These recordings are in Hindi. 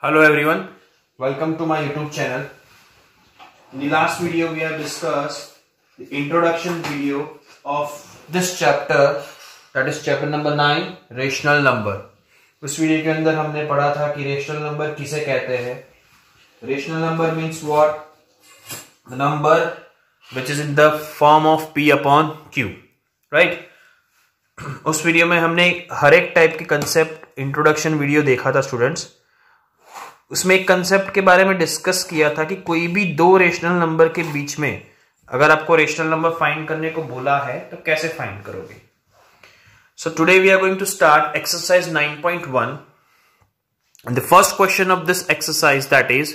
Hello everyone, welcome to my YouTube channel. In the last video we have discussed the introduction video of this chapter that is chapter number 9 rational number. उस वीडियो के अंदर हमने पढ़ा था कि रेशनल नंबर किसे कहते हैं rational number means what the number which is in the form of P upon Q right उस वीडियो में हमने हर एक टाइप के कंसेप्ट इंट्रोडक्शन वीडियो देखा था स्टूडेंट्स उसमें एक कंसेप्ट के बारे में डिस्कस किया था कि कोई भी दो रेशनल नंबर के बीच में अगर आपको रेशनल नंबर फाइंड करने को बोला है तो कैसे फाइंड करोगे so today we are going to start exercise 9.1 one the first question of this exercise that is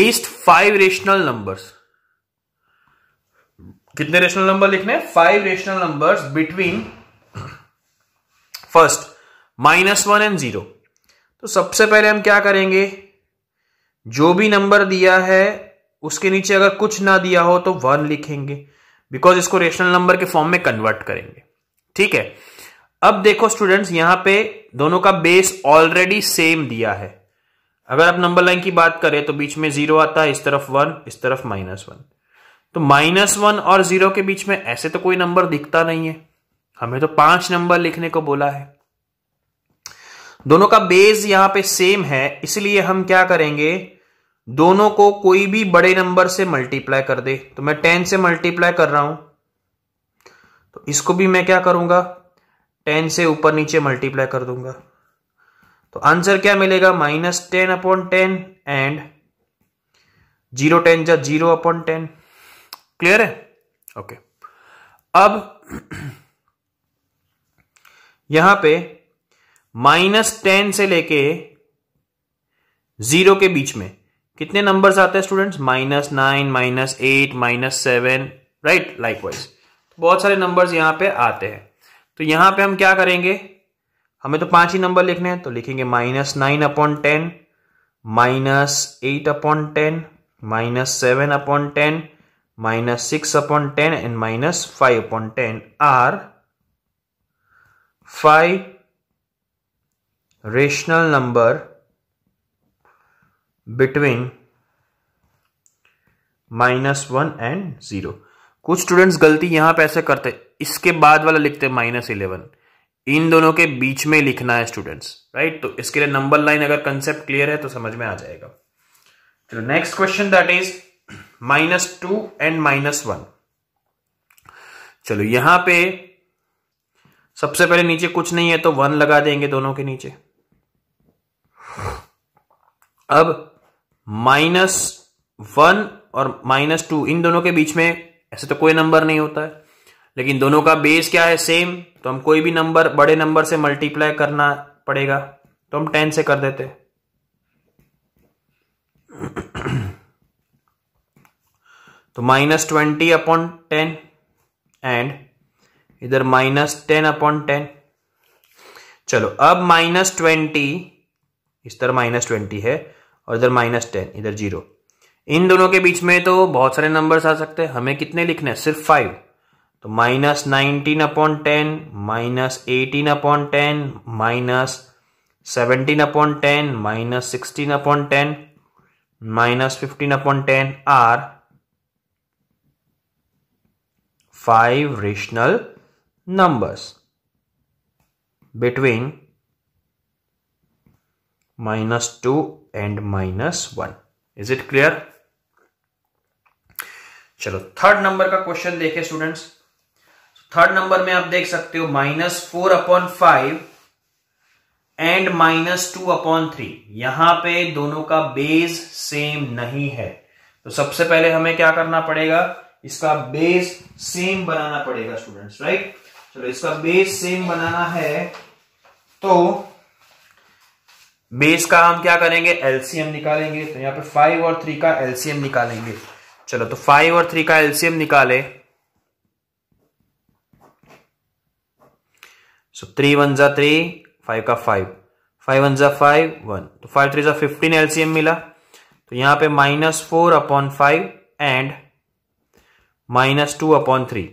list five rational numbers कितने रेशनल नंबर लिखने five rational numbers between first minus one and zero तो सबसे पहले हम क्या करेंगे जो भी नंबर दिया है उसके नीचे अगर कुछ ना दिया हो तो वन लिखेंगे बिकॉज इसको रेशनल नंबर के फॉर्म में कन्वर्ट करेंगे ठीक है अब देखो स्टूडेंट्स यहां पे दोनों का बेस ऑलरेडी सेम दिया है अगर आप नंबर लाइन की बात करें तो बीच में जीरो आता है इस तरफ वन इस तरफ माइनस वन तो माइनस वन और जीरो के बीच में ऐसे तो कोई नंबर दिखता नहीं है हमें तो पांच नंबर लिखने को बोला है दोनों का बेस यहां पे सेम है इसलिए हम क्या करेंगे दोनों को कोई भी बड़े नंबर से मल्टीप्लाई कर दे तो मैं टेन से मल्टीप्लाई कर रहा हूं तो इसको भी मैं क्या करूंगा टेन से ऊपर नीचे मल्टीप्लाई कर दूंगा तो आंसर क्या मिलेगा minus ten upon ten and zero ten जा जीरो अपॉन टेन क्लियर है ओके okay. अब यहां पे माइनस टेन से लेके जीरो के बीच में कितने नंबर्स आते हैं students minus nine minus eight minus seven right likewise बहुत सारे नंबर्स यहां पे आते हैं तो यहां पे हम क्या करेंगे हमें तो पांच ही नंबर लिखने हैं तो लिखेंगे minus nine upon ten minus eight upon ten minus seven upon ten minus six upon ten and minus five upon ten are five rational number between minus one and zero कुछ स्टूडेंट्स गलती यहां पे ऐसे करते इसके बाद वाला लिखते माइनस इलेवन इन दोनों के बीच में लिखना है स्टूडेंट्स राइट तो इसके लिए नंबर लाइन अगर कंसेप्ट क्लियर है तो समझ में आ जाएगा चलो next question that is minus two and minus one चलो यहां पे सबसे पहले नीचे कुछ नहीं है तो वन लगा देंगे दोनों के नीचे अब माइनस वन और माइनस टू इन दोनों के बीच में ऐसे तो कोई नंबर नहीं होता है लेकिन दोनों का बेस क्या है सेम तो हम कोई भी नंबर बड़े नंबर से मल्टीप्लाई करना पड़ेगा तो हम टेन से कर देते तो minus twenty upon ten and इधर माइनस टेन अपॉन टेन चलो अब माइनस ट्वेंटी इस तरह माइनस ट्वेंटी है और इधर माइनस टेन इधर जीरो इन दोनों के बीच में तो बहुत सारे नंबर्स आ सकते हैं हमें कितने लिखने हैं सिर्फ फाइव तो minus nineteen upon ten minus eighteen upon ten minus seventeen upon ten minus sixteen upon ten minus fifteen upon ten are five rational numbers between minus 2 and minus 1 is it clear चलो थर्ड नंबर का क्वेश्चन देखे स्टूडेंट्स थर्ड नंबर में आप देख सकते हो minus four upon five and minus two upon three यहां पे दोनों का बेस सेम नहीं है तो सबसे पहले हमें क्या करना पड़ेगा इसका बेस सेम बनाना पड़ेगा स्टूडेंट्स राइट चलो इसका बेस सेम बनाना है तो बेस का हम क्या करेंगे एलसीएम निकालेंगे तो यहाँ पे फाइव और थ्री का एलसीएम निकालेंगे चलो तो फाइव और थ्री का एलसीएम निकाले सो थ्री वन जा थ्री फाइव का फाइव फाइव वन जा फाइव वन तो फाइव थ्री जा फिफ्टीन एलसीएम मिला तो यहां पे minus four upon five and minus two upon three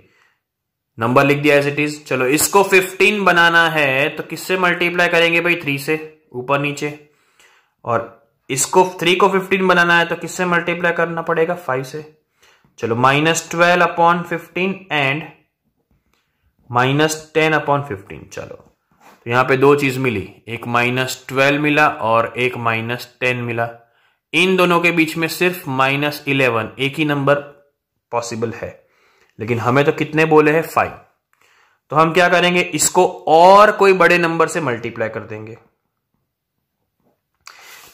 number लिख दिया एज इट इज चलो इसको फिफ्टीन बनाना है तो किससे मल्टीप्लाई करेंगे भाई थ्री से ऊपर नीचे और इसको थ्री को फिफ्टीन बनाना है तो किससे मल्टीप्लाई करना पड़ेगा फाइव से चलो minus twelve upon fifteen and minus ten upon fifteen चलो तो यहां पे दो चीज मिली एक माइनस ट्वेल्व मिला और एक माइनस टेन मिला इन दोनों के बीच में सिर्फ माइनस इलेवन एक ही नंबर पॉसिबल है लेकिन हमें तो कितने बोले हैं फाइव तो हम क्या करेंगे इसको और कोई बड़े नंबर से मल्टीप्लाई कर देंगे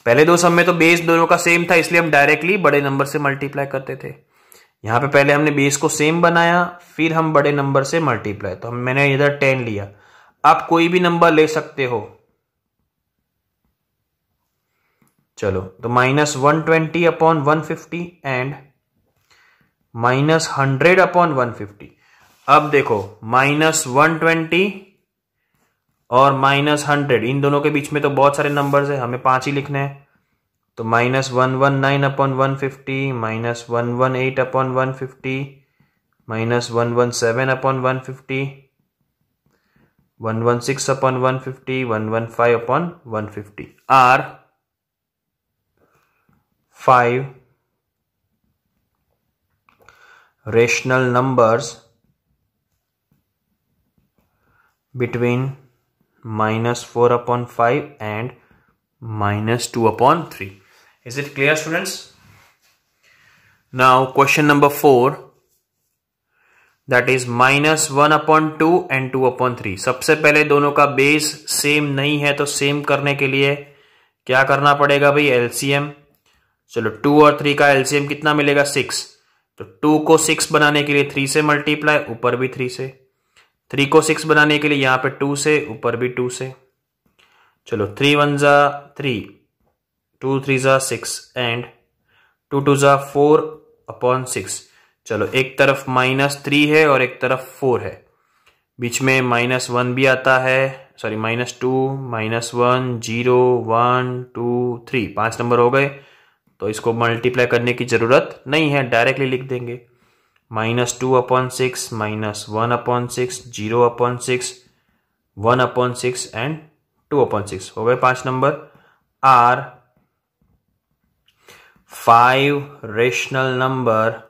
पहले दो सम में तो बेस दोनों का सेम था इसलिए हम डायरेक्टली बड़े नंबर से मल्टीप्लाई करते थे यहां पे पहले हमने बेस को सेम बनाया फिर हम बड़े नंबर से मल्टीप्लाई तो मैंने इधर टेन लिया आप कोई भी नंबर ले सकते हो चलो तो minus one twenty upon one fifty and minus hundred upon one fifty अब देखो माइनस वन ट्वेंटी और माइनस हंड्रेड इन दोनों के बीच में तो बहुत सारे नंबर्स है हमें पांच ही लिखने हैं तो minus one one nine upon one fifty minus one one eight upon one fifty minus one one seven upon one fifty one one six upon one fifty one one five upon one fifty are five rational numbers between minus four upon five and minus two upon three is it clear students? Now question number four that is minus one upon two and two upon three सबसे पहले दोनों का बेस सेम नहीं है तो सेम करने के लिए क्या करना पड़ेगा भाई एलसीएम चलो टू और थ्री का एलसीएम कितना मिलेगा सिक्स तो टू को सिक्स बनाने के लिए थ्री से मल्टीप्लाई ऊपर भी थ्री से थ्री को सिक्स बनाने के लिए यहां पे टू से ऊपर भी टू से चलो थ्री वन ज़ा थ्री टू थ्री ज़ा सिक्स एंड टू टू ज़ा फोर अपॉन सिक्स चलो एक तरफ माइनस थ्री है और एक तरफ फोर है बीच में माइनस वन भी आता है sorry minus two minus one zero one two three पांच नंबर हो गए तो इसको मल्टीप्लाई करने की ज़रूरत नहीं है डायरेक्टली लिख देंगे minus 2 upon 6 minus 1 upon 6 0 upon 6 1 upon 6 and 2 upon 6 Over five number are five rational number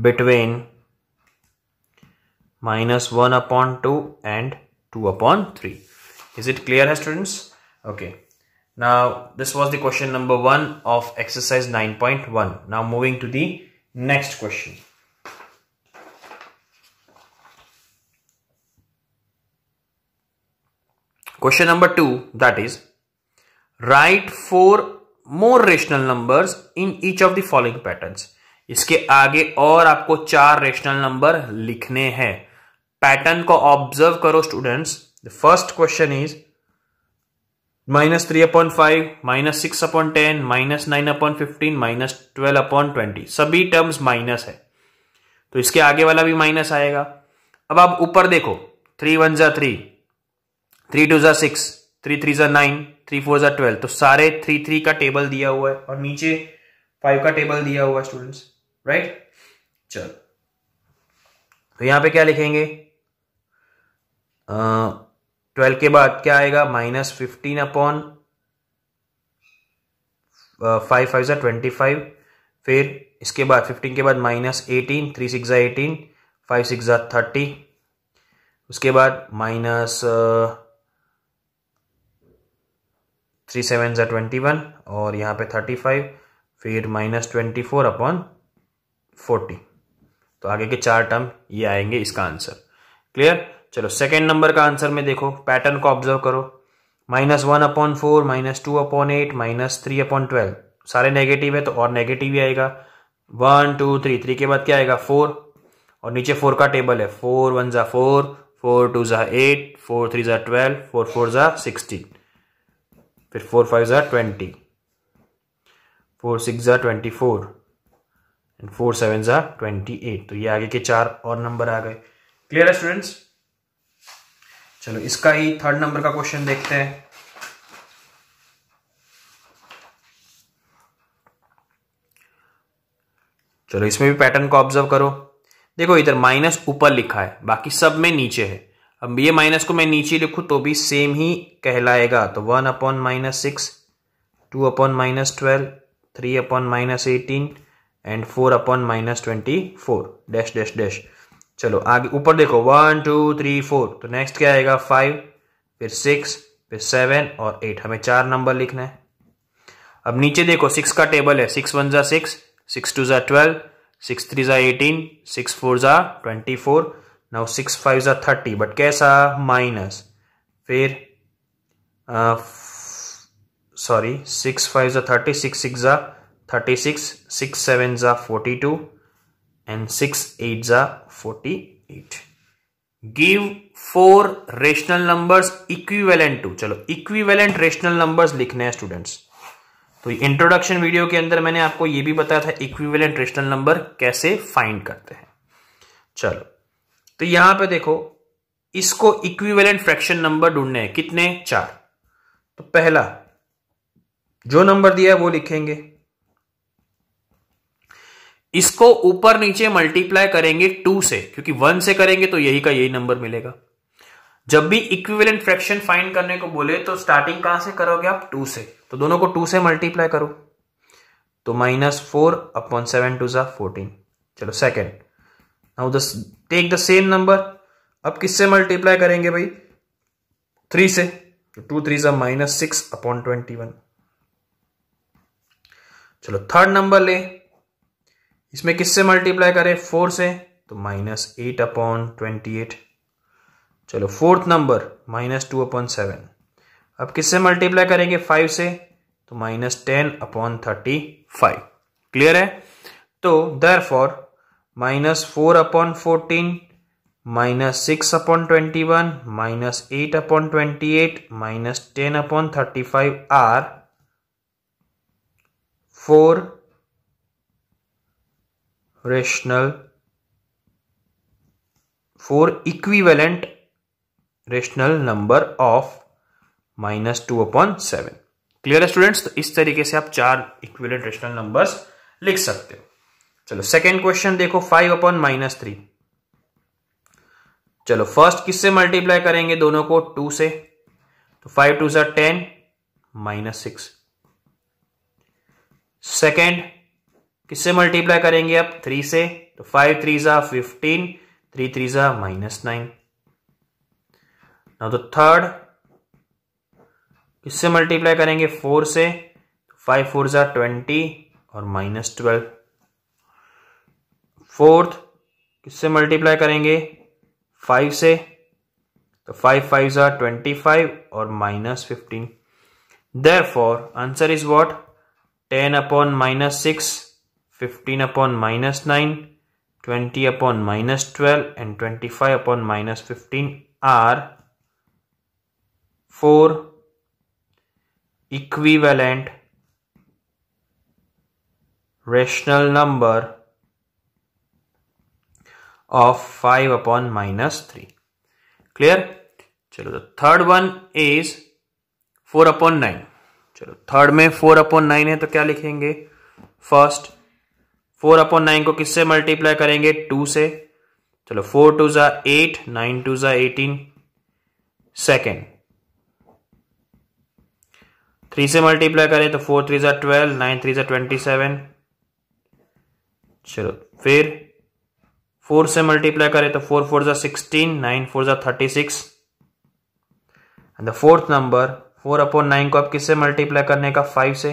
between minus 1 upon 2 and 2 upon 3 is it clear students okay Now, this was the question number one of exercise 9.1. Now, moving to the next question. Question number two, that is, write four more rational numbers in each of the following patterns. इसके आगे और आपको चार रेशनल नंबर लिखने हैं पैटर्न को ऑब्जर्व करो students the first question is minus three upon five minus six upon ten minus nine upon fifteen minus twelve upon twenty सभी टर्म्स माइनस है तो इसके आगे वाला भी माइनस आएगा अब आप ऊपर देखो थ्री वन जा थ्री थ्री टू जा सिक्स थ्री थ्री जा नाइन थ्री फोर जा ट्वेल्व तो सारे थ्री थ्री का टेबल दिया हुआ है और नीचे फाइव का टेबल दिया हुआ है स्टूडेंट्स राइट चलो तो यहां पे क्या लिखेंगे आ, ट्वेल्व के बाद क्या आएगा minus fifteen upon five five ज़ा ट्वेंटी फाइव फिर इसके बाद फिफ्टीन के बाद माइनस एटीन थ्री सिक्स ज़ा एटीन फाइव सिक्स ज़ा थर्टी उसके बाद माइनस थ्री सेवन ज़ा ट्वेंटी वन और यहाँ पे थर्टी फाइव फिर minus twenty four upon forty तो आगे के चार टर्म ये आएंगे इसका आंसर क्लियर चलो सेकेंड नंबर का आंसर में देखो पैटर्न को ऑब्जर्व करो minus one upon four minus two upon eight minus three upon twelve सारे नेगेटिव है तो और नेगेटिव ही आएगा वन टू थ्री थ्री के बाद क्या आएगा फोर और नीचे फोर का टेबल है फोर वन ज़ा फोर फोर टू ज़ा एट फोर थ्री ज़ा ट्वेल्व फोर फोर ज़ा सिक्सटीन फिर फोर फाइव ज़ा ट्वेंटी फोर सिक्स ज़ा twenty four and four seven ज़ा ट्वेंटी एट तो ये आगे के चार और नंबर आ गए क्लियर है स्टूडेंट्स चलो इसका ही थर्ड नंबर का क्वेश्चन देखते हैं चलो इसमें भी पैटर्न को ऑब्जर्व करो देखो इधर माइनस ऊपर लिखा है बाकी सब में नीचे है अब ये माइनस को मैं नीचे लिखूं तो भी सेम ही कहलाएगा तो one upon minus six two upon minus twelve three upon minus eighteen and four upon minus twenty four dash dash dash चलो आगे ऊपर देखो वन टू थ्री फोर तो नेक्स्ट क्या आएगा फाइव फिर सिक्स फिर सेवन और एट हमें चार नंबर लिखना है अब नीचे देखो सिक्स का टेबल है सिक्स वन ज़ा सिक्स सिक्स टू ज़ा ट्वेल्व सिक्स थ्री ज़ा एटीन सिक्स फोर ज़ा ट्वेंटी फोर नौ सिक्स फाइव ज़ा थर्टी बट कैसा माइनस फिर सॉरी सिक्स फाइव ज़ा थर्टी सिक्स सिक्स ज़ा थर्टी सिक्स सिक्स सेवन ज़ा forty two and 6 8s are 48 give four rational numbers equivalent to चलो equivalent rational numbers लिखने हैं students तो इंट्रोडक्शन वीडियो के अंदर मैंने आपको ये भी बताया था इक्विवेलेंट रेशनल नंबर कैसे फाइंड करते हैं चलो तो यहां पे देखो इसको इक्विवेलेंट फ्रैक्शन नंबर ढूंढने हैं कितने चार तो पहला जो नंबर दिया है वो लिखेंगे इसको ऊपर नीचे मल्टीप्लाई करेंगे टू से क्योंकि वन से करेंगे तो यही का यही नंबर मिलेगा जब भी इक्विवेलेंट फ्रैक्शन फाइंड करने को बोले तो स्टार्टिंग कहां से करोगे आप टू से तो दोनों को टू से मल्टीप्लाई करो तो minus four upon seven two सा फोर्टीन चलो second now the take the same number अब किससे मल्टीप्लाई करेंगे भाई थ्री से तो टू थ्री सा minus six upon twenty one चलो थर्ड नंबर ले इसमें किससे मल्टीप्लाई करें फोर से तो minus eight upon twenty eight चलो fourth number minus two upon seven अब किससे मल्टीप्लाई करेंगे फाइव से तो minus ten upon thirty five clear है तो there four minus four upon fourteen minus six upon twenty one minus eight upon twenty eight minus ten upon thirty five are four rational four equivalent rational number of minus two upon seven clear है स्टूडेंट्स तो इस तरीके से आप चार इक्विवेलेंट रेशनल नंबर्स लिख सकते हो चलो सेकेंड क्वेश्चन देखो फाइव अपॉन माइनस थ्री चलो फर्स्ट किससे मल्टीप्लाई करेंगे दोनों को टू से तो फाइव टू सा टेन माइनस सिक्स सेकेंड किससे मल्टीप्लाई करेंगे आप थ्री से तो फाइव थ्री ज़ा फिफ्टीन थ्री थ्री ज़ा माइनस नाइन तो थर्ड किससे मल्टीप्लाई करेंगे फोर से फाइव फोर ज़ा ट्वेंटी और माइनस ट्वेल्व फोर्थ किससे मल्टीप्लाई करेंगे फाइव से तो फाइव फाइव ज़ा ट्वेंटी फाइव और minus fifteen there four answer is what ten upon minus six 15 upon minus 9 20 upon minus 12 and 25 upon minus 15 are 4 equivalent rational number of 5 upon minus 3 clear चलो तो थर्ड वन इज 4 अपॉन 9 चलो थर्ड में 4 अपॉन 9 है तो क्या लिखेंगे फर्स्ट फोर अपॉन नाइन को किससे मल्टीप्लाई करेंगे टू से चलो फोर टू ज़ा एट नाइन टू ज़ा एटीन सेकेंड थ्री से मल्टीप्लाई करें तो फोर थ्री ज़ा ट्वेल्व नाइन थ्री ज़ा ट्वेंटी सेवन चलो फिर फोर से मल्टीप्लाई करें तो फोर फोर ज़ा सिक्सटीन नाइन फोर ज़ा thirty six and the fourth number four upon nine को आप किससे मल्टीप्लाई करने का फाइव से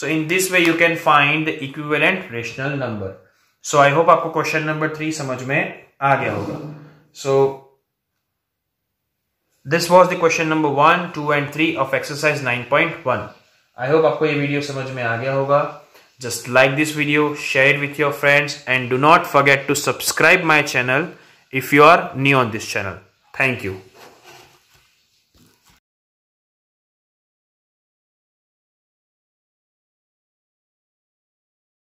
so in this way you can find the equivalent rational number so I hope आपको क्वेश्चन नंबर थ्री समझ में आ गया होगा so this was the question number one two and three of exercise nine point one I hope आपको ये वीडियो समझ में आ गया होगा just like this video share with your friends and do not forget to subscribe my channel if you are new on this channel thank you